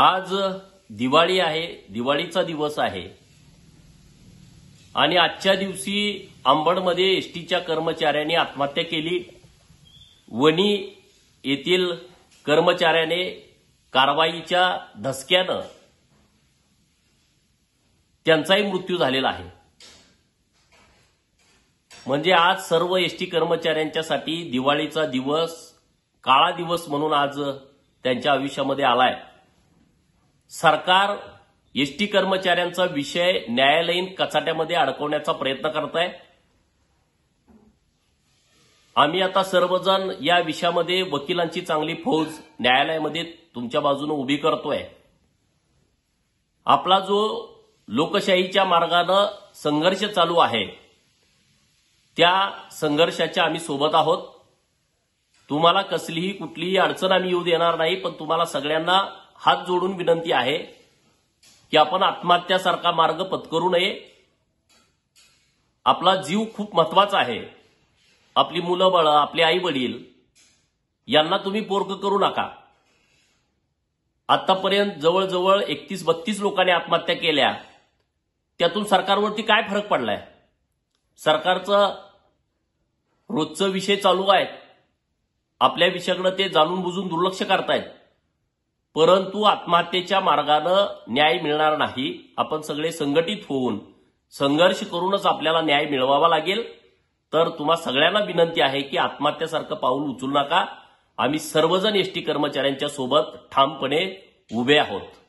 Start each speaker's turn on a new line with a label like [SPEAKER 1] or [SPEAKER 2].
[SPEAKER 1] आज दिवाळी आहे दिवाळीचा दिवस आहे आणि आजच्या दिवशी आंबडमध्ये एसटीच्या कर्मचाऱ्यांनी आत्महत्या केली वणी येथील कर्मचाऱ्याने कारवाईच्या धसक्यानं त्यांचाही मृत्यू झालेला आहे म्हणजे आज सर्व एसटी कर्मचाऱ्यांच्यासाठी दिवाळीचा दिवस काळा दिवस म्हणून आज त्यांच्या आयुष्यामध्ये आलाय सरकार एसटी कर्मचाऱ्यांचा विषय न्यायालयीन कचाट्यामध्ये अडकवण्याचा प्रयत्न करत आहे आम्ही आता सर्वजण या विषयामध्ये वकिलांची चांगली फौज न्यायालयामध्ये तुमच्या बाजूने उभी करतोय आपला जो लोकशाहीच्या मार्गानं संघर्ष चालू आहे त्या संघर्षाच्या आम्ही सोबत आहोत तुम्हाला कसलीही कुठलीही अडचण आम्ही येऊ देणार नाही पण तुम्हाला सगळ्यांना हात जोडून विनंती आहे की आपण आत्महत्यासारखा मार्ग पत्करू नये आपला जीव खूप महत्वाचा आहे आपली मुलं बळ आपले आई वडील यांना तुम्ही पोरक करू नका आतापर्यंत जवळजवळ एकतीस बत्तीस लोकांनी आत्महत्या केल्या त्यातून सरकारवरती काय फरक पडलाय सरकारचं रोजचं विषय चालू आहेत आपल्या विषयाकडे ते जाणून बुजून दुर्लक्ष करतायत परंतु आत्महत्येच्या मार्गानं न्याय मिळणार नाही आपण सगळे संघटित होऊन संघर्ष करूनच आपल्याला न्याय मिळवावा लागेल तर तुम्हा सगळ्यांना विनंती आहे की आत्महत्यासारखं पाऊल उचलू नका आम्ही सर्वजण एसटी कर्मचाऱ्यांच्या सोबत ठामपणे उभे आहोत